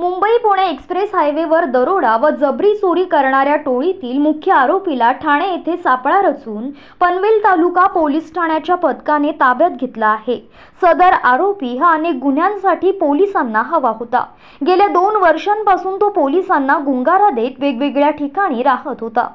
Mumbai Pune express हायवेवर दरोडा व जबरी चोरी करणाऱ्या टोळीतील मुख्य आरोपीला ठाणे येथे सापळा रचून पनवेल तालुका पोलीस ठाण्याच्या पथकाने ताब्यात घेतला आहे सदर आरोपी हा अनेक गुन्ह्यांसाठी पोलिसांना हवा होता गेल्या दोन वर्षांपासून तो पोलिसांना गुंगारा देत वेगवेगळ्या ठिकाणी राहत होता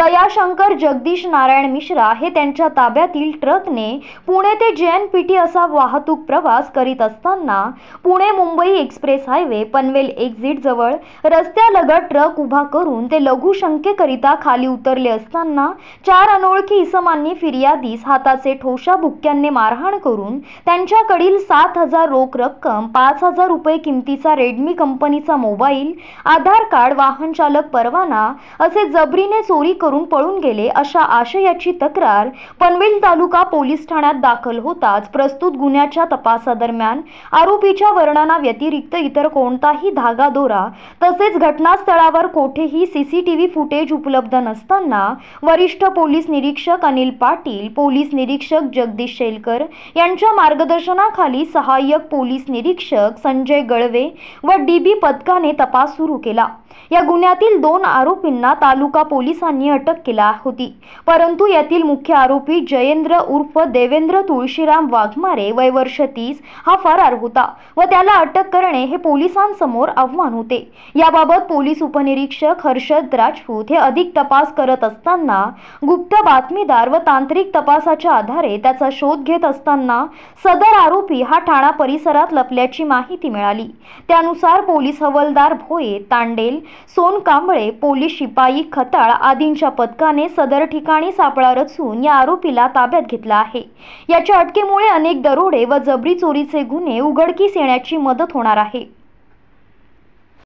दयाशंकर जगदीश नारायण मिश्रा हे त्यांच्या ताब्यातील ट्रकने पुणे ते जे एन पी टी असा वाहतूक प्रवास करीत असताना Pune Mumbai express highway Panvel exit जवळ रस्त्यालगत ट्रक उभा करून ते लघुशंकेकरिता खाली उतरले असताना चार अनोळखी इसमांनी फिर्यादीस हाताचे ठोशा बुक्क्यांनी मारहाण करून त्यांच्याकडील सात हजार रोख रक्कम पाच हजार रुपये किमतीचा रेडमी कंपनीचा मोबाईल आधार कार्ड वाहन चालक परवाना असे जबरीने चोरी करून पळून गेले अशा आशयाची तक्रार पनवेल तालुका पोलीस ठाण्यात दाखल होताच प्रस्तुत गुन्ह्याच्या तपासादरम्यान आरोपीच्या वर्णनाव्यतिरिक्त इतर कोणताही धागा दोरा तसेच घटनास्थळावर कोठेही सीसीटीव्ही फुटेज उपलब्ध नसताना वरिष्ठ पोलीस निरीक्षक अनिल पाटील पोलीस निरीक्षक जगदीश शेलकर यांच्या मार्गदर्शनाखाली सहाय्यक पोलीस निरीक्षक संजय गळवे व डीबी पथकाने तपास सुरू केला या गुन्ह्यातील दोन आरोपींना तालुका पोलीस पोलिसांनी अटक केला होती परंतु यातील मुख्य आरोपी जयेंद्र उर्फ देवेंद्र तुळशीराम वाघमारे वय वर्ष तीस हा फरार होता व त्याला अटक करणे हे पोलिसांसमोर आव्हान होते याबाबत पोलीस उपनिरीक्षक हर्षद राजपूत हे अधिक तपास करत असताना गुप्त बातमीदार व तांत्रिक तपासाच्या आधारे त्याचा शोध घेत असताना सदर आरोपी हा ठाणा परिसरात लपल्याची माहिती मिळाली त्यानुसार पोलीस हवलदार भोये तांडेल सोन कांबळे पोलीस शिपाई खताळ माओवादींच्या पथकाने सदर ठिकाणी सापळा रचून या आरोपीला ताब्यात घेतला आहे याच्या अटकेमुळे अनेक दरोडे व जबरी चोरीचे गुन्हे उघडकीस येण्याची मदत होणार आहे